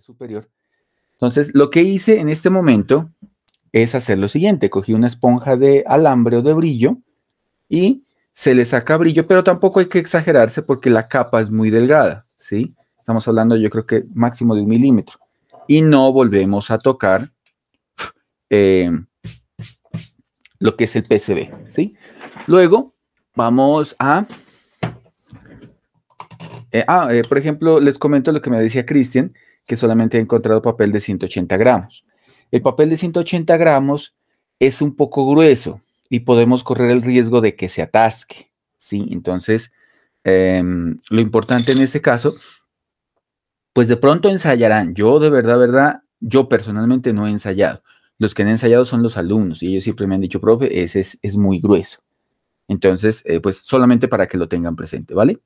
superior. Entonces, lo que hice en este momento es hacer lo siguiente. Cogí una esponja de alambre o de brillo y se le saca brillo, pero tampoco hay que exagerarse porque la capa es muy delgada, ¿sí? Estamos hablando yo creo que máximo de un milímetro. Y no volvemos a tocar eh, lo que es el PCB, ¿sí? Luego vamos a... Eh, ah, eh, por ejemplo, les comento lo que me decía Cristian que solamente he encontrado papel de 180 gramos. El papel de 180 gramos es un poco grueso y podemos correr el riesgo de que se atasque. ¿sí? Entonces, em, lo importante en este caso, pues de pronto ensayarán. Yo de verdad, verdad, yo personalmente no he ensayado. Los que han ensayado son los alumnos y ellos siempre me han dicho, profe, ese es, muy grueso. Entonces, eh, pues solamente para que lo tengan presente, ¿vale?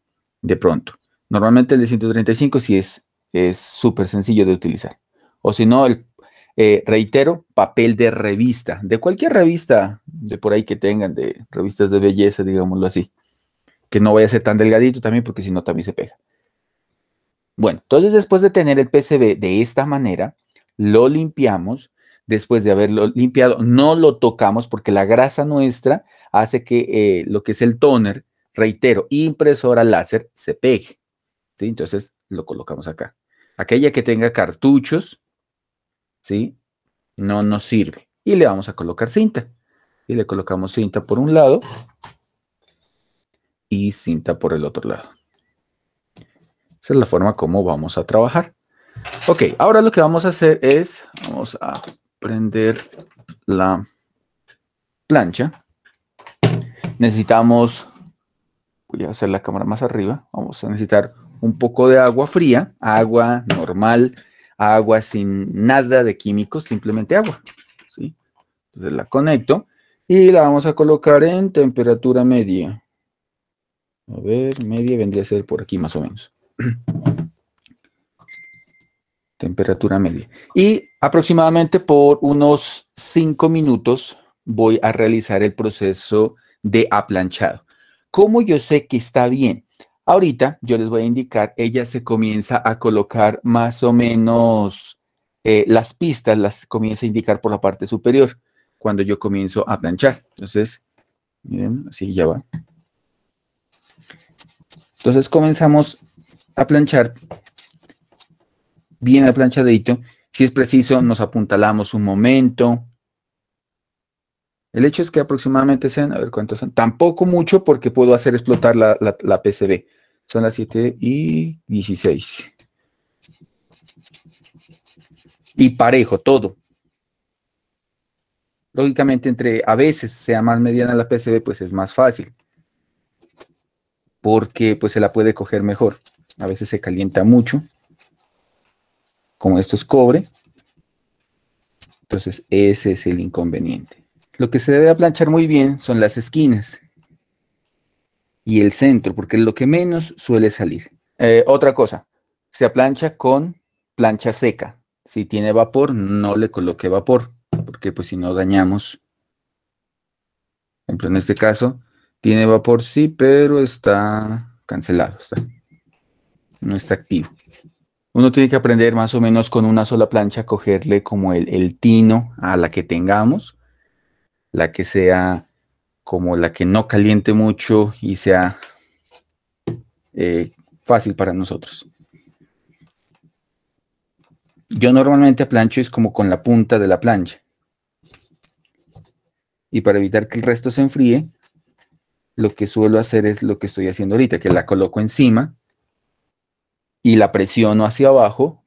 De pronto. Normalmente el de 135 sí es es súper sencillo de utilizar. O si no, el, eh, reitero, papel de revista, de cualquier revista de por ahí que tengan, de revistas de belleza, digámoslo así. Que no vaya a ser tan delgadito también, porque si no, también se pega. Bueno, entonces después de tener el PCB de esta manera, lo limpiamos. Después de haberlo limpiado, no lo tocamos porque la grasa nuestra hace que eh, lo que es el toner, reitero, impresora láser, se pegue. Entonces lo colocamos acá. Aquella que tenga cartuchos, ¿sí? No nos sirve. Y le vamos a colocar cinta. Y le colocamos cinta por un lado y cinta por el otro lado. Esa es la forma como vamos a trabajar. Ok, ahora lo que vamos a hacer es, vamos a prender la plancha. Necesitamos, voy a hacer la cámara más arriba, vamos a necesitar un poco de agua fría, agua normal, agua sin nada de químicos, simplemente agua. Entonces la conecto y la vamos a colocar en temperatura media. A ver, media vendría a ser por aquí más o menos. temperatura media. Y aproximadamente por unos 5 minutos voy a realizar el proceso de aplanchado. ¿Cómo yo sé que está bien? Ahorita yo les voy a indicar, ella se comienza a colocar más o menos eh, las pistas, las comienza a indicar por la parte superior cuando yo comienzo a planchar. Entonces, miren, así ya va. Entonces comenzamos a planchar bien planchadito. Si es preciso, nos apuntalamos un momento. El hecho es que aproximadamente sean, a ver cuántos son, tampoco mucho porque puedo hacer explotar la PCB. Son las 7 y 16. Y parejo, todo. Lógicamente, entre a veces sea más mediana la PCB, pues es más fácil. Porque pues se la puede coger mejor. A veces se calienta mucho. Como esto es cobre. Entonces, ese es el inconveniente. Lo que se debe planchar muy bien son las esquinas y el centro, porque es lo que menos suele salir. Eh, otra cosa, se aplancha con plancha seca. Si tiene vapor, no le coloque vapor, porque pues si no dañamos. ejemplo, en este caso, tiene vapor, sí, pero está cancelado, está, no está activo. Uno tiene que aprender más o menos con una sola plancha cogerle como el, el tino a la que tengamos, la que sea como la que no caliente mucho y sea eh, fácil para nosotros. Yo normalmente plancho es como con la punta de la plancha. Y para evitar que el resto se enfríe, lo que suelo hacer es lo que estoy haciendo ahorita, que la coloco encima y la presiono hacia abajo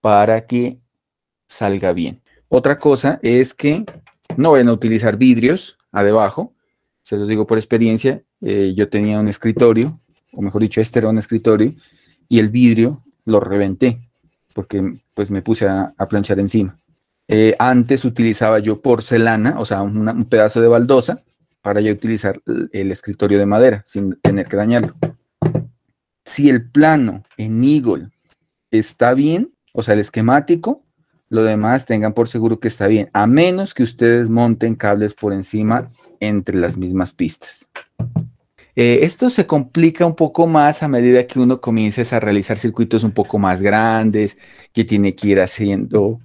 para que salga bien. Otra cosa es que no vayan a utilizar vidrios a debajo. Se los digo por experiencia, eh, yo tenía un escritorio, o mejor dicho, este era un escritorio, y el vidrio lo reventé, porque pues me puse a, planchar encima. Eh, antes utilizaba yo porcelana, o sea, un pedazo de baldosa, para ya utilizar el, el escritorio de madera, sin tener que dañarlo. Si el plano en Eagle está bien, o sea, el esquemático, lo demás tengan por seguro que está bien, a menos que ustedes monten cables por encima entre las mismas pistas. Eh, esto se complica un poco más a medida que uno comienza a realizar circuitos un poco más grandes, que tiene que ir haciendo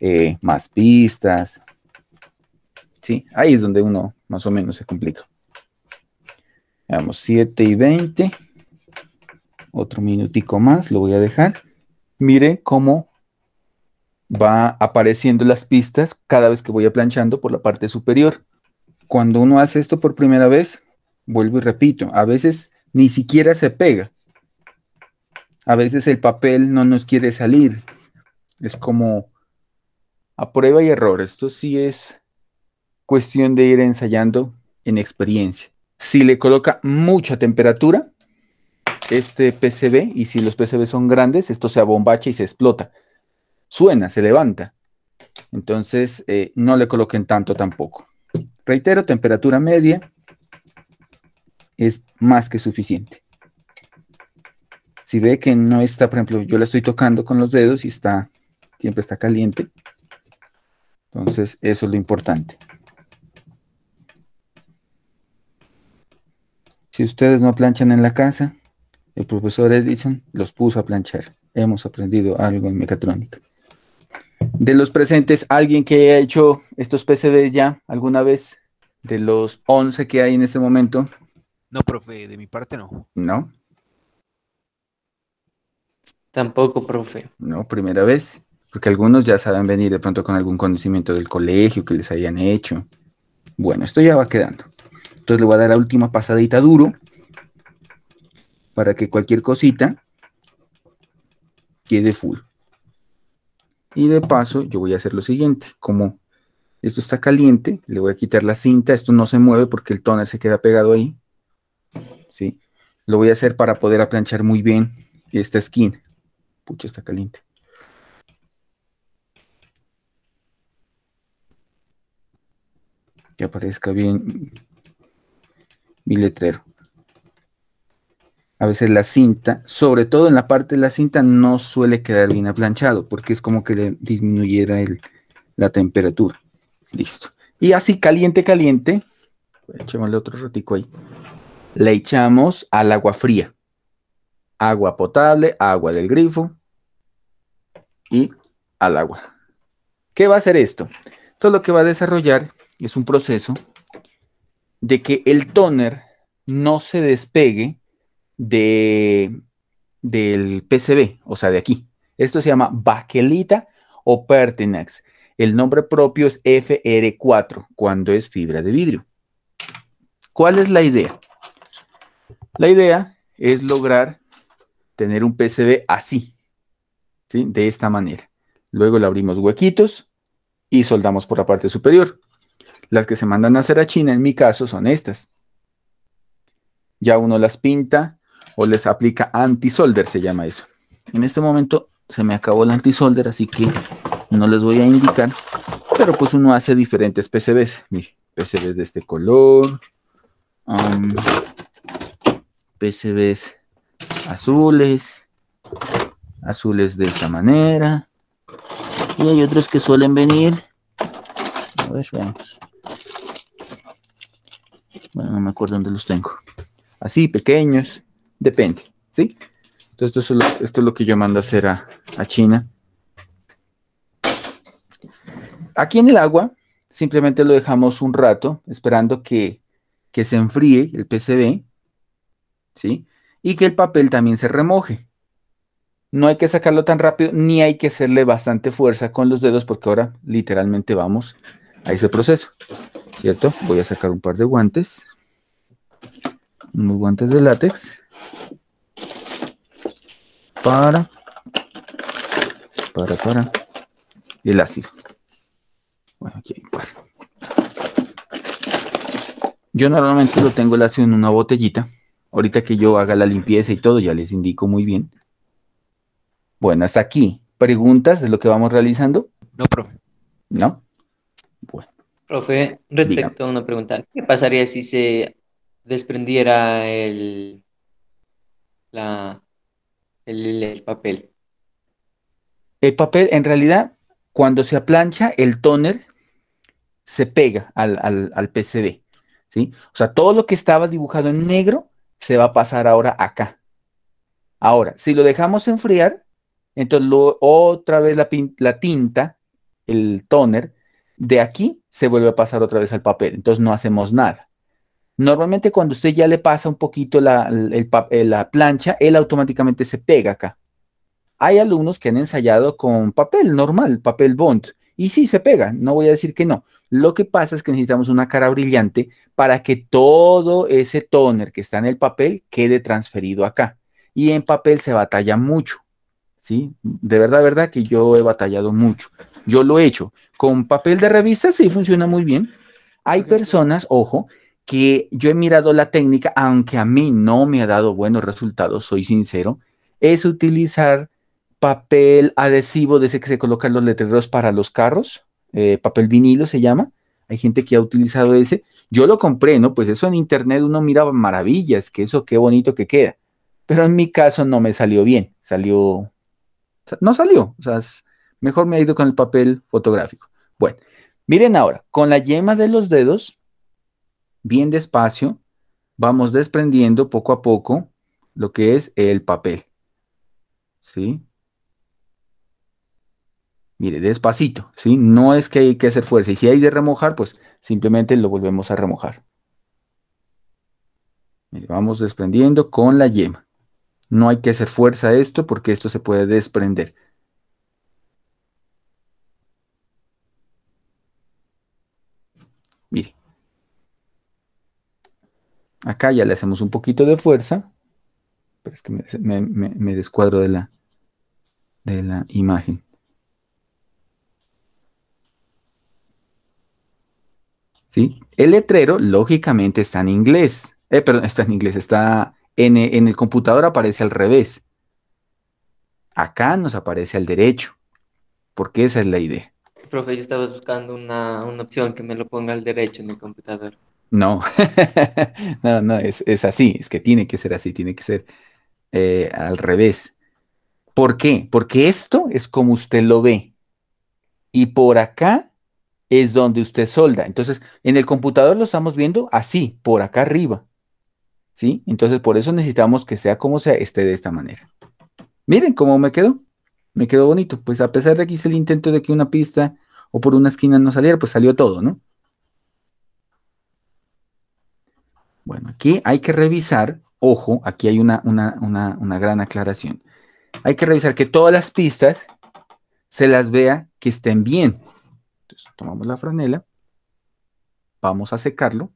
eh, más pistas. Sí, ahí es donde uno más o menos se complica. Veamos, 7 y 20. Otro minutico más, lo voy a dejar. Miren cómo va apareciendo las pistas cada vez que voy aplanchando por la parte superior. Cuando uno hace esto por primera vez, vuelvo y repito, a veces ni siquiera se pega. A veces el papel no nos quiere salir. Es como a prueba y error. Esto sí es cuestión de ir ensayando en experiencia. Si le coloca mucha temperatura, este PCB, y si los PCB son grandes, esto se abombacha y se explota suena, se levanta. Entonces, eh, no le coloquen tanto tampoco. Reitero, temperatura media es más que suficiente. Si ve que no está, por ejemplo, yo la estoy tocando con los dedos y está, siempre está caliente. Entonces, eso es lo importante. Si ustedes no planchan en la casa, el profesor Edison los puso a planchar. Hemos aprendido algo en mecatrónica. De los presentes, alguien que haya hecho estos PCBs ya alguna vez, de los 11 que hay en este momento. No, profe, de mi parte no. ¿No? Tampoco, profe. No, primera vez. Porque algunos ya saben venir de pronto con algún conocimiento del colegio que les hayan hecho. Bueno, esto ya va quedando. Entonces le voy a dar la última pasadita duro para que cualquier cosita quede full. Y de paso, yo voy a hacer lo siguiente. Como esto está caliente, le voy a quitar la cinta. Esto no se mueve porque el tóner se queda pegado ahí. ¿Sí? Lo voy a hacer para poder aplanchar muy bien esta skin. Pucha, está caliente. Que aparezca bien mi letrero a veces la cinta, sobre todo en la parte de la cinta, no suele quedar bien aplanchado porque es como que le disminuyera la temperatura. Listo. Y así caliente, caliente, echémosle otro ratico ahí, le echamos al agua fría. Agua potable, agua del grifo y al agua. ¿Qué va a hacer esto? Esto lo que va a desarrollar es un proceso de que el toner no se despegue de, del PCB, o sea, de aquí. Esto se llama baquelita o Pertinax. El nombre propio es FR4 cuando es fibra de vidrio. ¿Cuál es la idea? La idea es lograr tener un PCB así, de esta manera. Luego le abrimos huequitos y soldamos por la parte superior. Las que se mandan a hacer a China en mi caso son estas. Ya uno las pinta, o les aplica anti-solder, se llama eso. En este momento se me acabó el anti-solder, así que no les voy a indicar, pero pues uno hace diferentes PCBs. Mire, PCBs de este color, um, PCBs azules, azules de esta manera, y hay otros que suelen venir, a ver, veamos. Bueno, no me acuerdo dónde los tengo. Así, pequeños. Depende, ¿sí? Entonces, esto es lo, que yo mando a hacer a, China. Aquí en el agua, simplemente lo dejamos un rato, esperando que, que se enfríe el PCB, ¿sí? Y que el papel también se remoje. No hay que sacarlo tan rápido, ni hay que hacerle bastante fuerza con los dedos, porque ahora literalmente vamos a ese proceso, ¿cierto? Voy a sacar un par de guantes, unos guantes de látex para, para, para, el ácido. Bueno, aquí pues. Yo normalmente lo tengo el ácido en una botellita. Ahorita que yo haga la limpieza y todo, ya les indico muy bien. Bueno, hasta aquí. ¿Preguntas de lo que vamos realizando? No, profe. ¿No? Bueno. Profe, respecto a una pregunta, ¿qué pasaría si se desprendiera el el, papel? El papel, en realidad, cuando se aplancha, el tóner se pega al, al, PCB. ¿sí? O sea, todo lo que estaba dibujado en negro se va a pasar ahora acá. Ahora, si lo dejamos enfriar, entonces otra vez la, la, tinta, el toner, de aquí se vuelve a pasar otra vez al papel. Entonces no hacemos nada. Normalmente cuando usted ya le pasa un poquito la, eh, plancha, él automáticamente se pega acá. Hay alumnos que han ensayado con papel normal, papel bond, y sí se pega, no voy a decir que no. Lo que pasa es que necesitamos una cara brillante para que todo ese toner que está en el papel quede transferido acá. Y en papel se batalla mucho, ¿sí? De verdad, verdad que yo he batallado mucho. Yo lo he hecho. Con papel de revista sí funciona muy bien. Hay personas, ojo, que yo he mirado la técnica, aunque a mí no me ha dado buenos resultados, soy sincero, es utilizar papel adhesivo de ese que se colocan los letreros para los carros, eh, papel vinilo se llama. Hay gente que ha utilizado ese. Yo lo compré, ¿no? Pues eso en internet uno miraba maravillas, que eso qué bonito que queda. Pero en mi caso no me salió bien, salió, no salió, o sea, mejor me ha ido con el papel fotográfico. Bueno, miren ahora, con la yema de los dedos bien despacio, vamos desprendiendo poco a poco lo que es el papel. ¿Sí? Mire, despacito, ¿sí? No es que hay que hacer fuerza. Y si hay de remojar, pues simplemente lo volvemos a remojar. Mire, vamos desprendiendo con la yema. No hay que hacer fuerza a esto porque esto se puede desprender. Mire, Acá ya le hacemos un poquito de fuerza. Pero es que me, descuadro de la, de la imagen. ¿Sí? El letrero, lógicamente, está en inglés. Eh, perdón, está en inglés, está en, el computador aparece al revés. Acá nos aparece al derecho, porque esa es la idea. Profe, yo estaba buscando una, una opción que me lo ponga al derecho en el computador. No, no, no, es, así, es que tiene que ser así, tiene que ser eh, al revés. ¿Por qué? Porque esto es como usted lo ve. Y por acá es donde usted solda. Entonces, en el computador lo estamos viendo así, por acá arriba. ¿Sí? Entonces, por eso necesitamos que sea como sea, esté de esta manera. Miren cómo me quedó. Me quedó bonito. Pues a pesar de que hice el intento de que una pista o por una esquina no saliera, pues salió todo, ¿no? Bueno, aquí hay que revisar, ojo, aquí hay una, gran aclaración. Hay que revisar que todas las pistas se las vea que estén bien. Entonces, tomamos la franela, vamos a secarlo.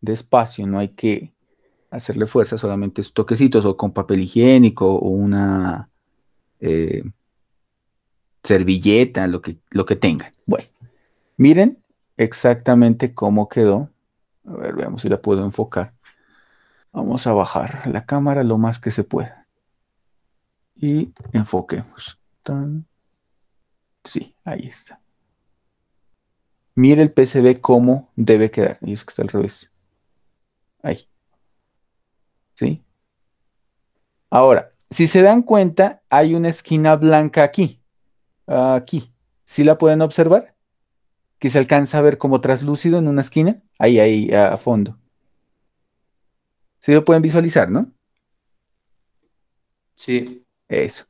Despacio, no hay que hacerle fuerza, solamente toquecitos o con papel higiénico o una eh, servilleta, lo que, lo que tengan. Bueno, miren exactamente cómo quedó a ver, veamos si la puedo enfocar. Vamos a bajar la cámara lo más que se pueda. Y enfoquemos. Sí, ahí está. Mire el PCB cómo debe quedar. Y es que está al revés. Ahí. ¿Sí? Ahora, si se dan cuenta, hay una esquina blanca aquí. Aquí. ¿Sí la pueden observar? que se alcanza a ver como traslúcido en una esquina, ahí, ahí, a fondo. Sí lo pueden visualizar, ¿no? Sí. Eso.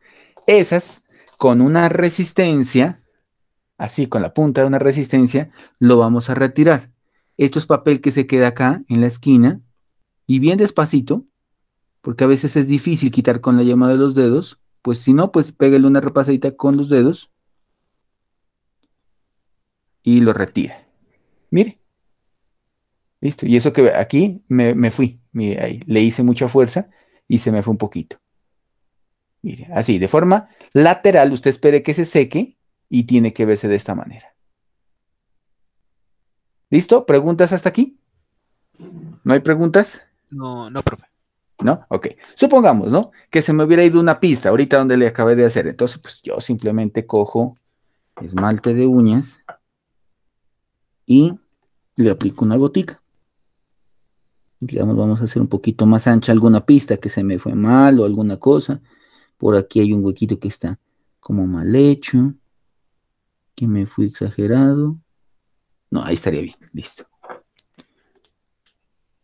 Esas, con una resistencia, así con la punta de una resistencia, lo vamos a retirar. Esto es papel que se queda acá en la esquina y bien despacito, porque a veces es difícil quitar con la yema de los dedos, pues si no, pues pégale una repasadita con los dedos y lo retira. Mire. Listo. Y eso que aquí me, me fui. Mire, ahí. Le hice mucha fuerza y se me fue un poquito. Mire, así, de forma lateral, usted espere que se seque y tiene que verse de esta manera. ¿Listo? ¿Preguntas hasta aquí? ¿No hay preguntas? No, no, profe. ¿No? Ok. Supongamos, ¿no? Que se me hubiera ido una pista ahorita donde le acabé de hacer. Entonces, pues yo simplemente cojo esmalte de uñas y le aplico una gotica. Digamos, vamos a hacer un poquito más ancha alguna pista que se me fue mal o alguna cosa. Por aquí hay un huequito que está como mal hecho, que me fui exagerado. No, ahí estaría bien, listo.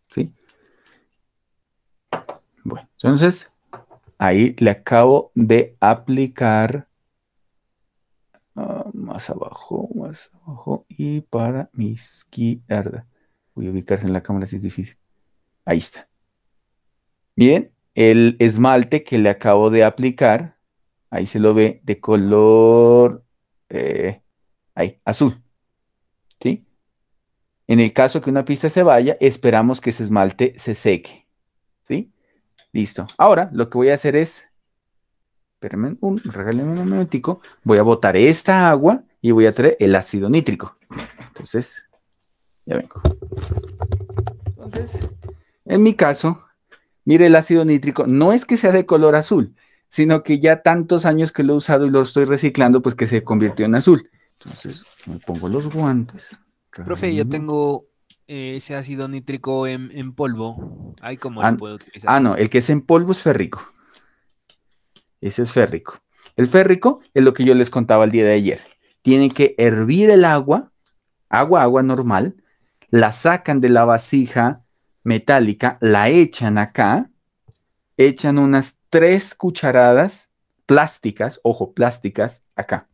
¿Sí? Bueno, entonces ahí le acabo de aplicar Ah, más abajo, más abajo. Y para mi izquierda. Voy a ubicarse en la cámara si es difícil. Ahí está. Bien, el esmalte que le acabo de aplicar, ahí se lo ve de color eh, ahí, azul. ¿Sí? En el caso que una pista se vaya, esperamos que ese esmalte se seque. ¿Sí? Listo. Ahora lo que voy a hacer es espérenme un, regálenme un voy a botar esta agua y voy a traer el ácido nítrico. Entonces, ya vengo. Entonces, en mi caso, mire el ácido nítrico, no es que sea de color azul, sino que ya tantos años que lo he usado y lo estoy reciclando, pues que se convirtió en azul. Entonces, me pongo los guantes. Profe, yo tengo eh, ese ácido nítrico en, polvo. ¿Hay como lo ah, puedo utilizar? Ah, no, el que es en polvo es férrico. Ese es férrico. El férrico es lo que yo les contaba el día de ayer. Tienen que hervir el agua, agua, agua normal, la sacan de la vasija metálica, la echan acá, echan unas tres cucharadas plásticas, ojo, plásticas, acá.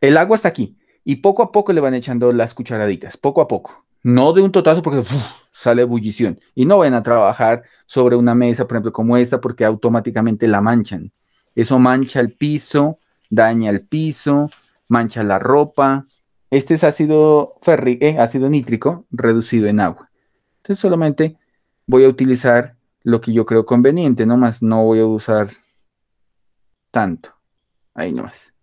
El agua está aquí y poco a poco le van echando las cucharaditas, poco a poco no de un totazo porque sale ebullición. Y no vayan a trabajar sobre una mesa, por ejemplo, como esta, porque automáticamente la manchan. Eso mancha el piso, daña el piso, mancha la ropa. Este es ácido férrico, eh, ácido nítrico reducido en agua. Entonces solamente voy a utilizar lo que yo creo conveniente, nomás no voy a usar tanto. Ahí nomás.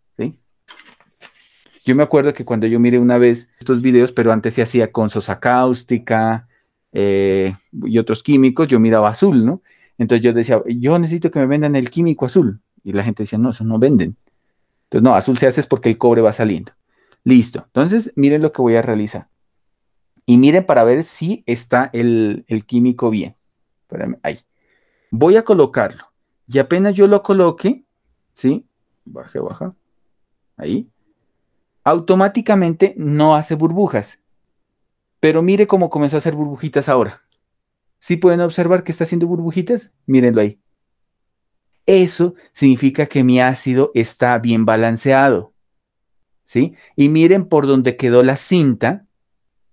Yo me acuerdo que cuando yo miré una vez estos videos, pero antes se hacía con sosa cáustica eh, y otros químicos, yo miraba azul, ¿no? Entonces yo decía, yo necesito que me vendan el químico azul. Y la gente decía, no, eso no venden. Entonces, no, azul se hace es porque el cobre va saliendo. Listo. Entonces, miren lo que voy a realizar. Y miren para ver si está el, químico bien. Espérame, ahí. Voy a colocarlo. Y apenas yo lo coloque, ¿sí? Baje, baja. Ahí automáticamente no hace burbujas. Pero mire cómo comenzó a hacer burbujitas ahora. ¿Sí pueden observar que está haciendo burbujitas? Mírenlo ahí. Eso significa que mi ácido está bien balanceado. ¿Sí? Y miren por donde quedó la cinta,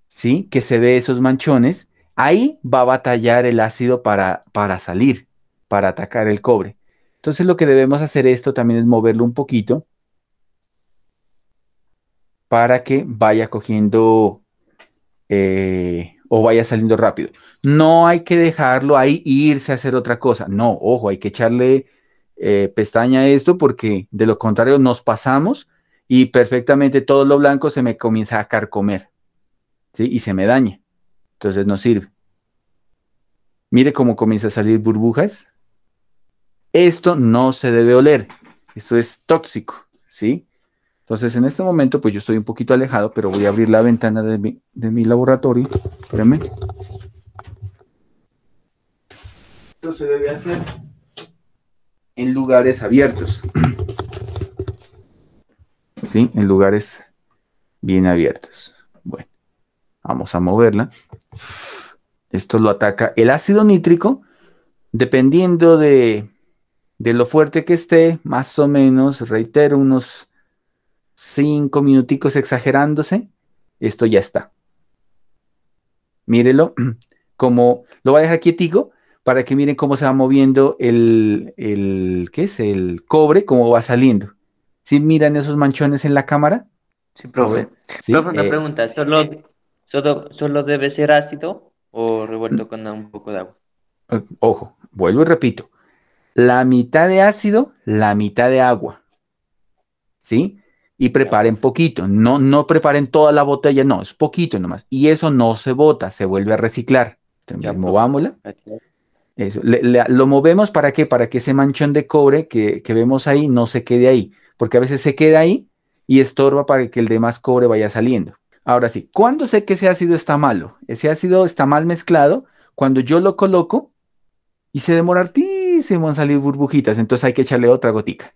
¿sí? Que se ve esos manchones. Ahí va a batallar el ácido para, para salir, para atacar el cobre. Entonces lo que debemos hacer esto también es moverlo un poquito para que vaya cogiendo eh, o vaya saliendo rápido. No hay que dejarlo ahí e irse a hacer otra cosa. No, ojo, hay que echarle eh, pestaña a esto porque de lo contrario nos pasamos y perfectamente todo lo blanco se me comienza a carcomer ¿sí? y se me daña. Entonces no sirve. Mire cómo comienza a salir burbujas. Esto no se debe oler. Esto es tóxico, ¿sí? Entonces, en este momento, pues yo estoy un poquito alejado, pero voy a abrir la ventana de mi, laboratorio. Espérenme. Esto se debe hacer en lugares abiertos. ¿Sí? En lugares bien abiertos. Bueno, vamos a moverla. Esto lo ataca el ácido nítrico, dependiendo de lo fuerte que esté, más o menos, reitero, unos cinco minuticos exagerándose, esto ya está. Mírelo, como lo voy a dejar quietico para que miren cómo se va moviendo el, el ¿qué es? El cobre, cómo va saliendo. ¿Sí miran esos manchones en la cámara? Sí, profe. Profe, una eh, pregunta, ¿solo, solo, solo debe ser ácido o revuelto con un poco de agua? Eh, ojo, vuelvo y repito. La mitad de ácido, la mitad de agua. ¿Sí? y preparen poquito. No, no preparen toda la botella, no, es poquito nomás. Y eso no se bota, se vuelve a reciclar. Entonces, movámosla. lo movemos para qué? Para que ese manchón de cobre que, vemos ahí no se quede ahí, porque a veces se queda ahí y estorba para que el demás cobre vaya saliendo. Ahora sí, ¿cuándo sé que ese ácido está malo? Ese ácido está mal mezclado cuando yo lo coloco y se demora hartísimo en salir burbujitas, entonces hay que echarle otra gotica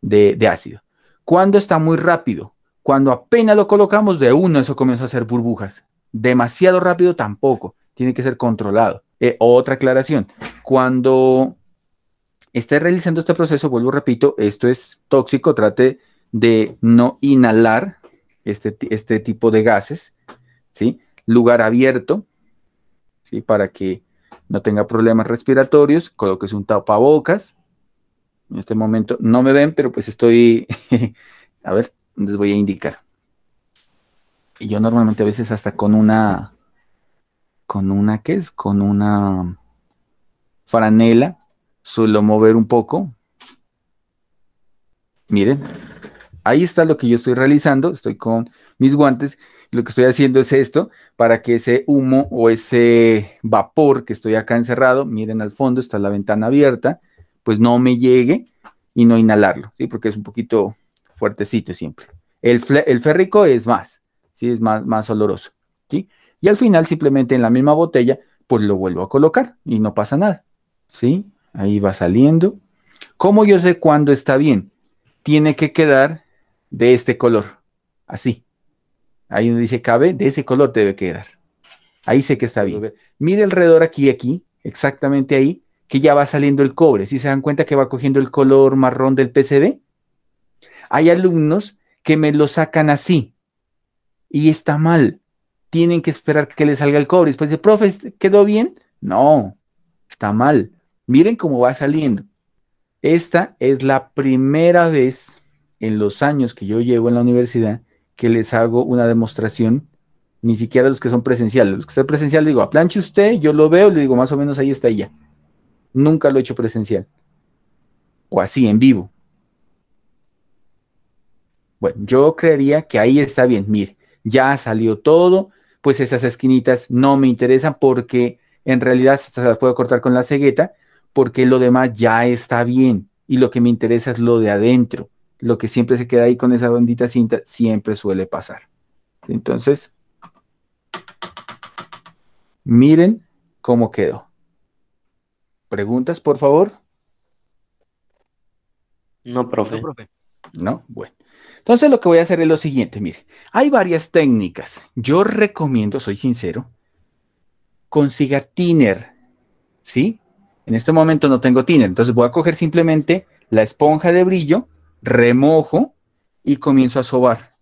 de ácido. Cuando está muy rápido, cuando apenas lo colocamos de uno, eso comienza a hacer burbujas. Demasiado rápido tampoco, tiene que ser controlado. Eh, otra aclaración, cuando esté realizando este proceso, vuelvo, repito, esto es tóxico, trate de no inhalar este, este tipo de gases, ¿sí? Lugar abierto, ¿sí? Para que no tenga problemas respiratorios, coloques un tapabocas, en este momento no me ven, pero pues estoy, a ver, les voy a indicar. Y yo normalmente a veces hasta con una, con una, ¿qué es? Con una franela, suelo mover un poco. Miren, ahí está lo que yo estoy realizando, estoy con mis guantes. Lo que estoy haciendo es esto, para que ese humo o ese vapor que estoy acá encerrado, miren al fondo, está la ventana abierta, pues no me llegue y no inhalarlo, ¿sí? Porque es un poquito fuertecito siempre. El, férrico es más, ¿sí? Es más, más oloroso, ¿sí? Y al final simplemente en la misma botella, pues lo vuelvo a colocar y no pasa nada, ¿sí? Ahí va saliendo. ¿Cómo yo sé cuándo está bien? Tiene que quedar de este color, así. Ahí donde dice cabe, de ese color debe quedar. Ahí sé que está bien. Mire alrededor aquí, aquí, exactamente ahí, que ya va saliendo el cobre. Si se dan cuenta que va cogiendo el color marrón del PCB, hay alumnos que me lo sacan así y está mal. Tienen que esperar que le salga el cobre. Después de, profe, ¿quedó bien? No, está mal. Miren cómo va saliendo. Esta es la primera vez en los años que yo llevo en la universidad que les hago una demostración, ni siquiera los que son presenciales. Los que son presenciales digo, aplanche usted, yo lo veo, le digo más o menos ahí está ella. ya Nunca lo he hecho presencial. O así, en vivo. Bueno, yo creería que ahí está bien. Mire, ya salió todo, pues esas esquinitas no me interesan porque en realidad se las puedo cortar con la cegueta porque lo demás ya está bien y lo que me interesa es lo de adentro. Lo que siempre se queda ahí con esa bendita cinta siempre suele pasar. Entonces, miren cómo quedó. ¿Preguntas, por favor? No, profe. No, profe. No, bueno. Entonces lo que voy a hacer es lo siguiente, mire, hay varias técnicas. Yo recomiendo, soy sincero, consiga tiner, ¿sí? En este momento no tengo tiner, entonces voy a coger simplemente la esponja de brillo, remojo y comienzo a sobar.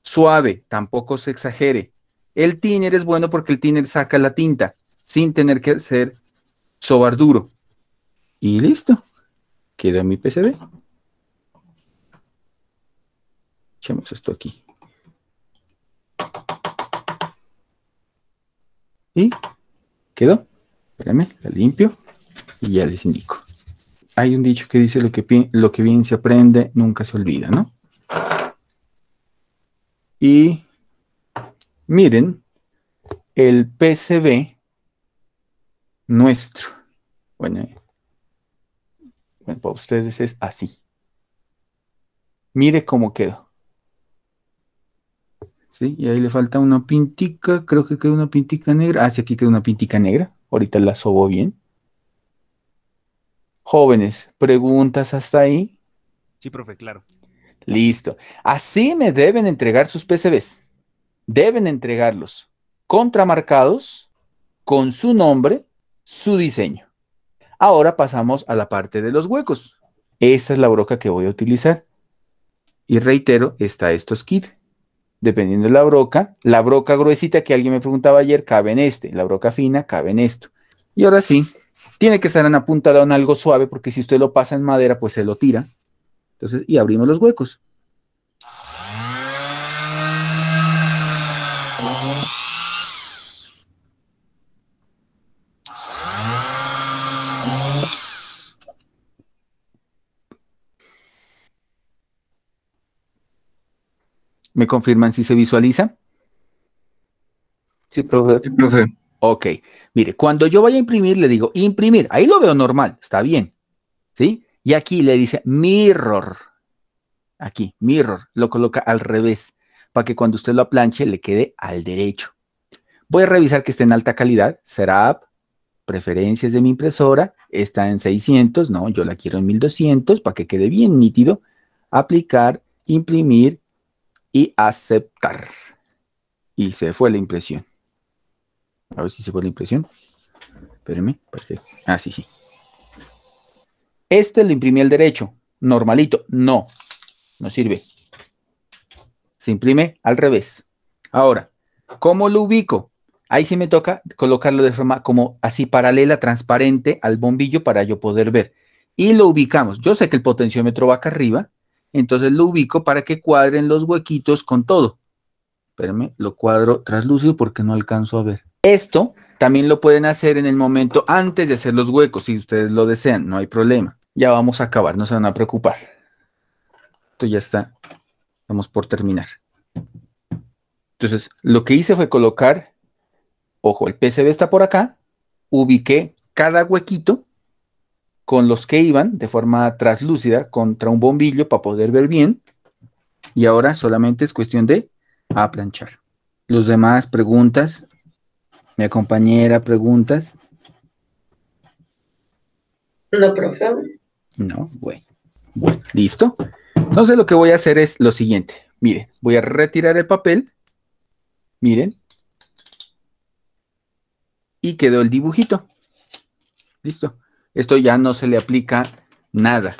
Suave, tampoco se exagere. El tiner es bueno porque el tiner saca la tinta sin tener que hacer sobar duro. Y listo. Queda mi PCB. Echemos esto aquí. Y quedó. Espérame, la limpio y ya les indico. Hay un dicho que dice lo que, lo que bien se aprende nunca se olvida, ¿no? Y miren, el PCB nuestro. Eh, bueno, para ustedes es así. Mire cómo quedó. ¿Sí? Y ahí le falta una pintica, creo que queda una pintica negra. Ah, sí, aquí queda una pintica negra. Ahorita la sobo bien. Jóvenes, ¿preguntas hasta ahí? Sí, profe, claro. Listo. Así me deben entregar sus PCBs. Deben entregarlos contramarcados con su nombre su diseño. Ahora pasamos a la parte de los huecos. Esta es la broca que voy a utilizar. Y reitero, está estos kits. Dependiendo de la broca, la broca gruesita que alguien me preguntaba ayer cabe en este, la broca fina cabe en esto. Y ahora sí, tiene que estar en apuntada en algo suave porque si usted lo pasa en madera, pues se lo tira. Entonces, y abrimos los huecos. ¿Me confirman si se visualiza? Sí, profe. Sí, Ok, mire, cuando yo vaya a imprimir, le digo imprimir, ahí lo veo normal, está bien, ¿sí? Y aquí le dice mirror, aquí, mirror, lo coloca al revés, para que cuando usted lo aplanche le quede al derecho. Voy a revisar que esté en alta calidad, Serap, preferencias de mi impresora, está en 600, no, yo la quiero en 1200 para que quede bien nítido, aplicar, imprimir, y aceptar. Y se fue la impresión. A ver si se fue la impresión. Espérenme, parece. Ah, sí, sí. Este lo imprimí al derecho, normalito. No, no sirve. Se imprime al revés. Ahora, ¿cómo lo ubico? Ahí sí me toca colocarlo de forma como así paralela, transparente al bombillo para yo poder ver. Y lo ubicamos. Yo sé que el potenciómetro va acá arriba, entonces lo ubico para que cuadren los huequitos con todo. Espérame, lo cuadro traslúcido porque no alcanzo a ver. Esto también lo pueden hacer en el momento antes de hacer los huecos, si ustedes lo desean, no hay problema. Ya vamos a acabar, no se van a preocupar. Esto ya está, vamos por terminar. Entonces, lo que hice fue colocar, ojo, el PCB está por acá, ubiqué cada huequito con los que iban de forma traslúcida contra un bombillo para poder ver bien. Y ahora solamente es cuestión de aplanchar. Los demás preguntas. Mi compañera preguntas. No, profe. No, bueno. Bueno, listo. Entonces lo que voy a hacer es lo siguiente. Miren, voy a retirar el papel. Miren. Y quedó el dibujito. Listo. Esto ya no se le aplica nada.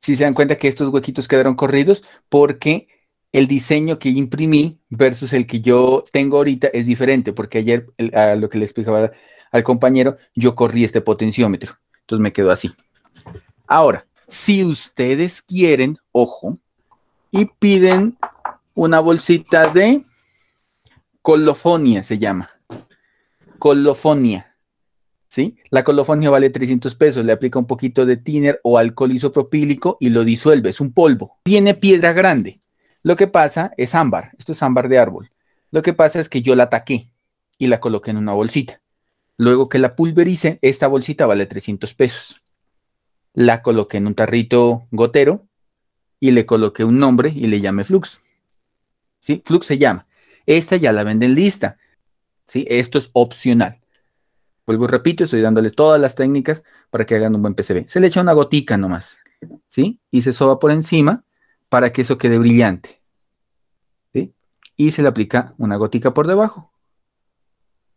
Si se dan cuenta que estos huequitos quedaron corridos porque el diseño que imprimí versus el que yo tengo ahorita es diferente, porque ayer, a lo que le explicaba al compañero, yo corrí este potenciómetro. Entonces me quedó así. Ahora, si ustedes quieren, ojo, y piden una bolsita de colofonia, se llama. Colofonia. ¿sí? La colofonia vale 300 pesos, le aplica un poquito de tiner o alcohol isopropílico y lo disuelve, es un polvo. Tiene piedra grande. Lo que pasa es ámbar, esto es ámbar de árbol. Lo que pasa es que yo la ataqué y la coloqué en una bolsita. Luego que la pulverice, esta bolsita vale 300 pesos. La coloqué en un tarrito gotero y le coloqué un nombre y le llamé Flux. ¿Sí? Flux se llama. Esta ya la venden lista. ¿Sí? Esto es opcional. Vuelvo y repito, estoy dándole todas las técnicas para que hagan un buen PCB. Se le echa una gotica nomás, ¿sí? Y se soba por encima para que eso quede brillante, ¿sí? Y se le aplica una gotica por debajo.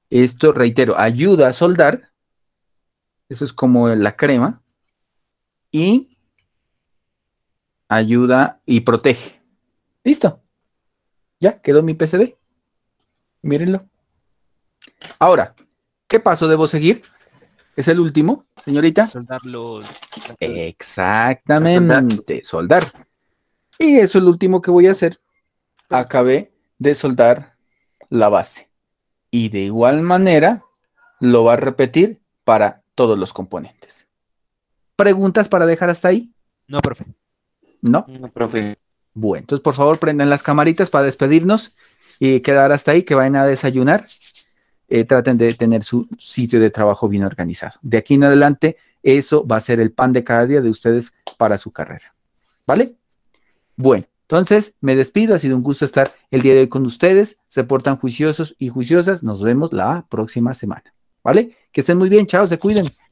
Esto, reitero, ayuda a soldar. Eso es como la crema. Y ayuda y protege. Listo. Ya quedó mi PCB. Mírenlo. Ahora, ¿Qué paso debo seguir? ¿Es el último, señorita? los... Exactamente, soldar. Y eso es lo último que voy a hacer. Acabé de soldar la base. Y de igual manera lo va a repetir para todos los componentes. ¿Preguntas para dejar hasta ahí? No, profe. ¿No? No, profe. Bueno, entonces por favor prendan las camaritas para despedirnos y quedar hasta ahí, que vayan a desayunar eh, traten de tener su sitio de trabajo bien organizado. De aquí en adelante, eso va a ser el pan de cada día de ustedes para su carrera. ¿Vale? Bueno, entonces me despido. Ha sido un gusto estar el día de hoy con ustedes. Se portan juiciosos y juiciosas. Nos vemos la próxima semana. ¿Vale? Que estén muy bien. Chao, se cuiden.